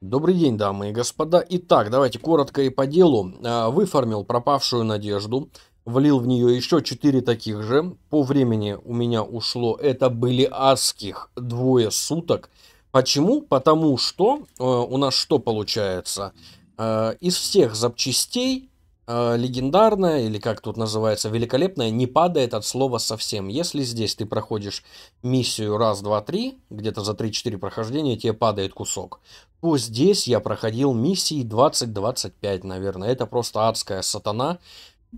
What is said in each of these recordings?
Добрый день, дамы и господа. Итак, давайте коротко и по делу. А, выформил пропавшую надежду, влил в нее еще четыре таких же. По времени у меня ушло, это были адских двое суток. Почему? Потому что э, у нас что получается? Э, из всех запчастей Э, легендарная, или как тут называется, великолепная, не падает от слова совсем. Если здесь ты проходишь миссию раз, два, три, где-то за 3-4 прохождения тебе падает кусок, то здесь я проходил миссии 20-25, наверное. Это просто адская сатана.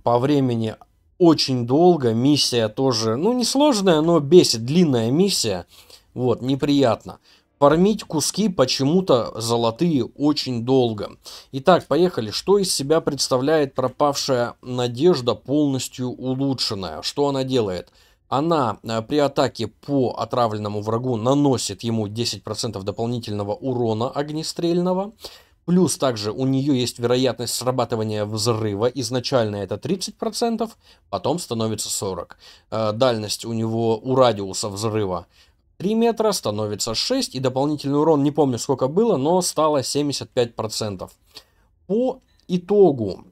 По времени очень долго, миссия тоже, ну, не сложная но бесит, длинная миссия. Вот, неприятно. Фармить куски почему-то золотые очень долго. Итак, поехали. Что из себя представляет пропавшая надежда, полностью улучшенная? Что она делает? Она э, при атаке по отравленному врагу наносит ему 10% дополнительного урона огнестрельного. Плюс также у нее есть вероятность срабатывания взрыва. Изначально это 30%, потом становится 40%. Э, дальность у него у радиуса взрыва 3 метра становится 6, и дополнительный урон, не помню сколько было, но стало 75%. По итогу,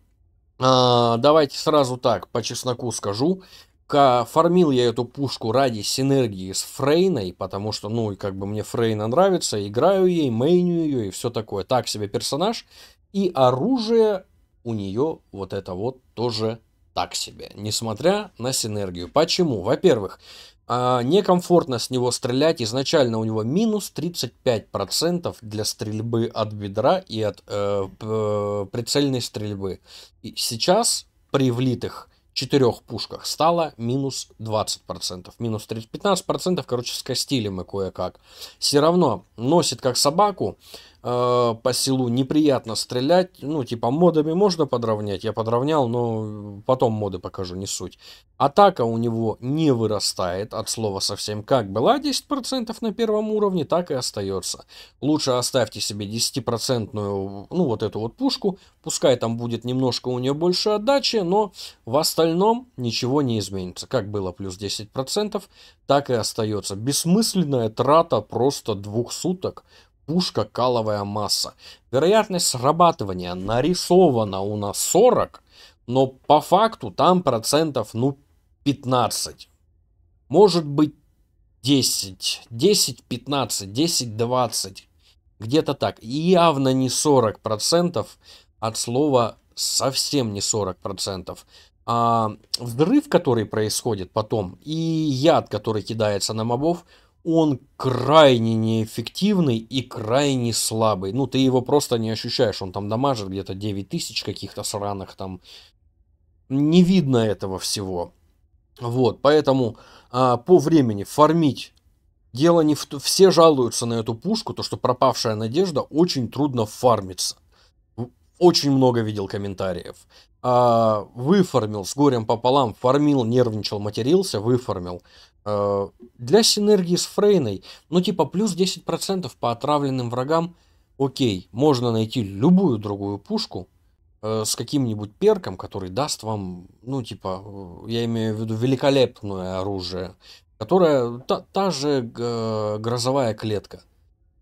а, давайте сразу так, по чесноку скажу, фармил я эту пушку ради синергии с Фрейной, потому что, ну, и как бы мне Фрейна нравится, играю ей, мейню ее и все такое. Так себе персонаж. И оружие у нее вот это вот тоже так себе, несмотря на синергию. Почему? Во-первых, а, некомфортно с него стрелять, изначально у него минус 35% для стрельбы от бедра и от э, э, прицельной стрельбы. И сейчас при влитых четырех пушках стало минус 20%. Минус 15%, короче, скостили мы кое-как. Все равно носит как собаку. Э, по селу неприятно стрелять. Ну, типа, модами можно подровнять. Я подровнял, но потом моды покажу, не суть. Атака у него не вырастает от слова совсем. Как была 10% на первом уровне, так и остается. Лучше оставьте себе 10% ну, вот эту вот пушку. Пускай там будет немножко у нее больше отдачи, но в остальном ничего не изменится. Как было плюс 10%, так и остается. Бессмысленная трата просто двух суток пушка каловая масса. Вероятность срабатывания нарисована у нас 40, но по факту там процентов ну 15. Может быть 10, 10, 15, 10, 20. Где-то так. И явно не 40% от слова совсем не 40%. А взрыв, который происходит потом, и яд, который кидается на мобов – он крайне неэффективный и крайне слабый. Ну, ты его просто не ощущаешь. Он там дамажит где-то 9 тысяч каких-то сраных там. Не видно этого всего. Вот, поэтому а, по времени фармить дело не в... Все жалуются на эту пушку, то что пропавшая надежда очень трудно фармится очень много видел комментариев. А, выформил с горем пополам, формил, нервничал, матерился, выформил. А, для синергии с Фрейной, ну типа плюс 10% по отравленным врагам, окей, можно найти любую другую пушку, э, с каким-нибудь перком, который даст вам, ну, типа, э, я имею в виду великолепное оружие, которое та, та же грозовая клетка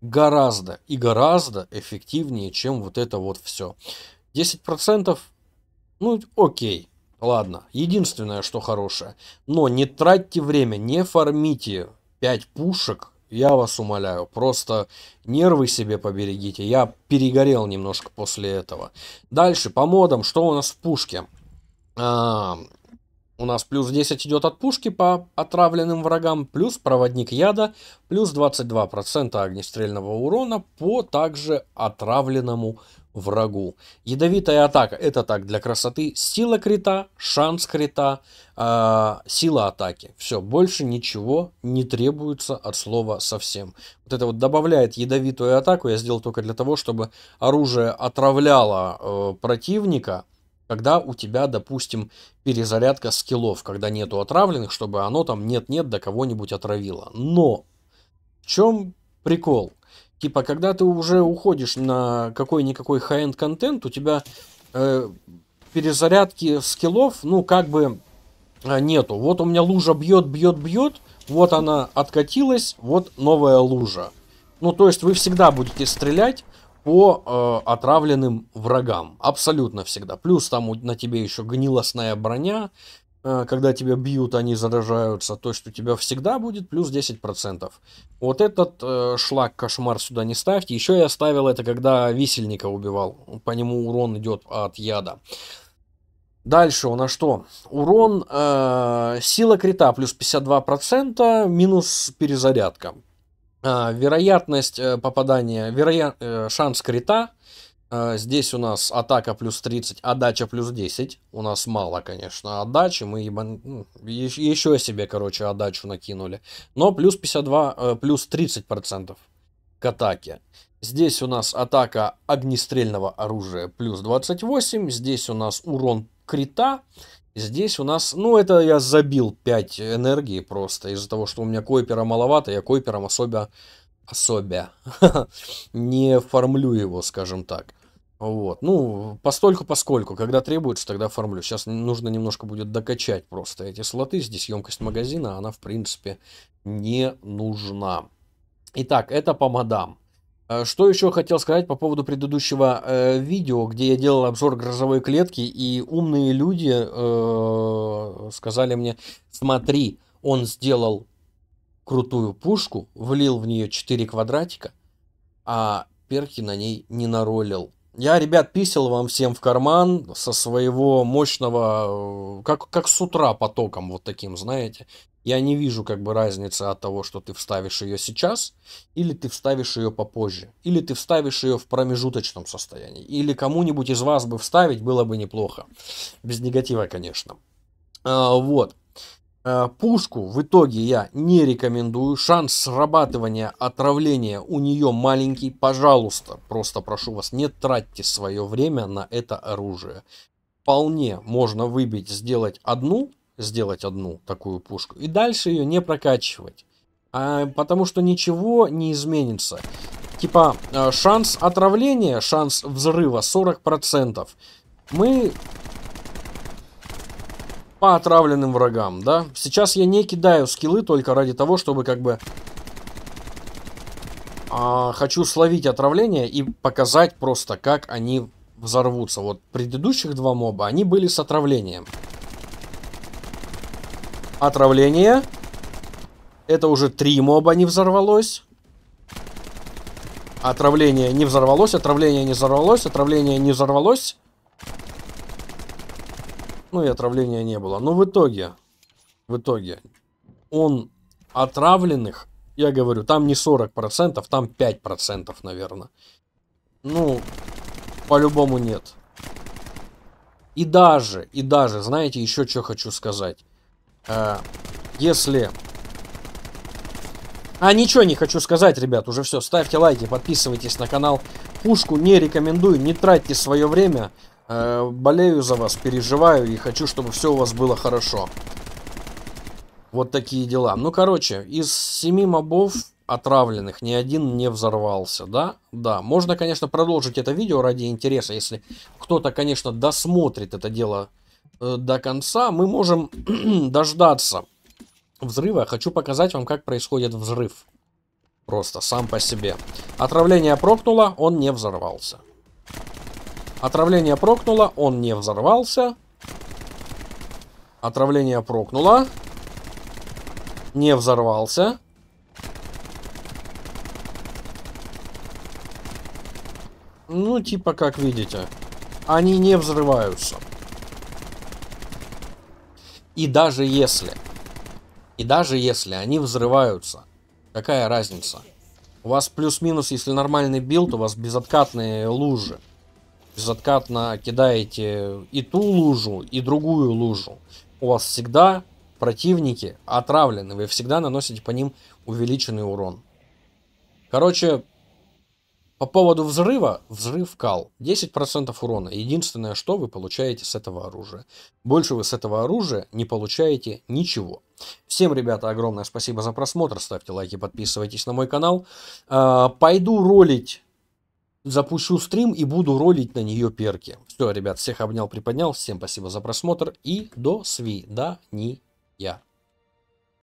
гораздо и гораздо эффективнее, чем вот это вот все. 10%, ну окей, ладно, единственное, что хорошее. Но не тратьте время, не фармите 5 пушек, я вас умоляю, просто нервы себе поберегите. Я перегорел немножко после этого. Дальше, по модам, что у нас в пушке? А, у нас плюс 10 идет от пушки по отравленным врагам, плюс проводник яда, плюс 22% огнестрельного урона по также отравленному врагу. Ядовитая атака, это так для красоты, сила крита, шанс крита, э, сила атаки. Все, больше ничего не требуется от слова совсем. Вот это вот добавляет ядовитую атаку, я сделал только для того, чтобы оружие отравляло э, противника, когда у тебя, допустим, перезарядка скиллов, когда нету отравленных, чтобы оно там нет-нет до кого-нибудь отравило. Но в чем прикол? Типа, когда ты уже уходишь на какой-никакой high-end контент, у тебя э, перезарядки скиллов, ну, как бы э, нету. Вот у меня лужа бьет, бьет, бьет, вот она откатилась, вот новая лужа. Ну, то есть вы всегда будете стрелять, по э, отравленным врагам. Абсолютно всегда. Плюс там на тебе еще гнилостная броня. Э, когда тебя бьют, они заражаются. То есть у тебя всегда будет плюс 10%. Вот этот э, шлак кошмар сюда не ставьте. Еще я ставил это, когда висельника убивал. По нему урон идет от яда. Дальше у нас что? Урон, э, сила крита плюс 52%, минус перезарядка. А, вероятность э, попадания, вероя э, шанс крита. А, здесь у нас атака плюс 30, отдача плюс 10. У нас мало, конечно, отдачи. Мы ебан... Ну, еще себе, короче, отдачу накинули. Но плюс 52, э, плюс 30% к атаке. Здесь у нас атака огнестрельного оружия плюс 28. Здесь у нас урон крита. Здесь у нас, ну это я забил 5 энергии просто из-за того, что у меня койпера маловато, я койпером особо, особо не фармлю его, скажем так. Вот, ну, постольку поскольку, когда требуется, тогда фармлю. Сейчас нужно немножко будет докачать просто эти слоты. Здесь емкость магазина, она в принципе не нужна. Итак, это по мадам. Э, что еще хотел сказать по поводу предыдущего э, видео, где я делал обзор грозовой клетки, и умные люди э, сказали мне, смотри, он сделал крутую пушку, влил в нее 4 квадратика, а перки на ней не наролил. Я, ребят, писал вам всем в карман со своего мощного, э, как, как с утра потоком вот таким, знаете. Я не вижу как бы разницы от того, что ты вставишь ее сейчас, или ты вставишь ее попозже, или ты вставишь ее в промежуточном состоянии, или кому-нибудь из вас бы вставить было бы неплохо. Без негатива, конечно. А, вот. А, пушку в итоге я не рекомендую. Шанс срабатывания отравления у нее маленький. Пожалуйста, просто прошу вас, не тратьте свое время на это оружие. Вполне можно выбить, сделать одну сделать одну такую пушку и дальше ее не прокачивать. А, потому что ничего не изменится. Типа, э, шанс отравления, шанс взрыва 40%. Мы по отравленным врагам, да? Сейчас я не кидаю скиллы только ради того, чтобы как бы... А, хочу словить отравление и показать просто, как они взорвутся. Вот предыдущих два моба, они были с отравлением. Отравление. Это уже три моба не взорвалось. Отравление не взорвалось, отравление не взорвалось, отравление не взорвалось. Ну и отравления не было. Но в итоге, в итоге, он отравленных, я говорю, там не 40%, там 5%, наверное. Ну, по-любому нет. И даже, и даже, знаете, еще что хочу сказать. А, если... А, ничего не хочу сказать, ребят, уже все. Ставьте лайки, подписывайтесь на канал. Пушку не рекомендую, не тратьте свое время. Э, болею за вас, переживаю и хочу, чтобы все у вас было хорошо. Вот такие дела. Ну, короче, из семи мобов отравленных ни один не взорвался, да? Да, можно, конечно, продолжить это видео ради интереса, если кто-то, конечно, досмотрит это дело Э, до конца, мы можем дождаться взрыва. Хочу показать вам, как происходит взрыв. Просто сам по себе. Отравление прокнуло, он не взорвался. Отравление прокнуло, он не взорвался. Отравление прокнуло. Не взорвался. Ну, типа, как видите, они не взрываются. И даже если, и даже если они взрываются, какая разница? У вас плюс-минус, если нормальный билд, у вас безоткатные лужи. Безоткатно кидаете и ту лужу, и другую лужу. У вас всегда противники отравлены, вы всегда наносите по ним увеличенный урон. Короче, по поводу взрыва, взрыв кал. 10% урона. Единственное, что вы получаете с этого оружия. Больше вы с этого оружия не получаете ничего. Всем, ребята, огромное спасибо за просмотр. Ставьте лайки, подписывайтесь на мой канал. А, пойду ролить запущу стрим и буду ролить на нее перки. Все, ребят, всех обнял, приподнял. Всем спасибо за просмотр и до свидания.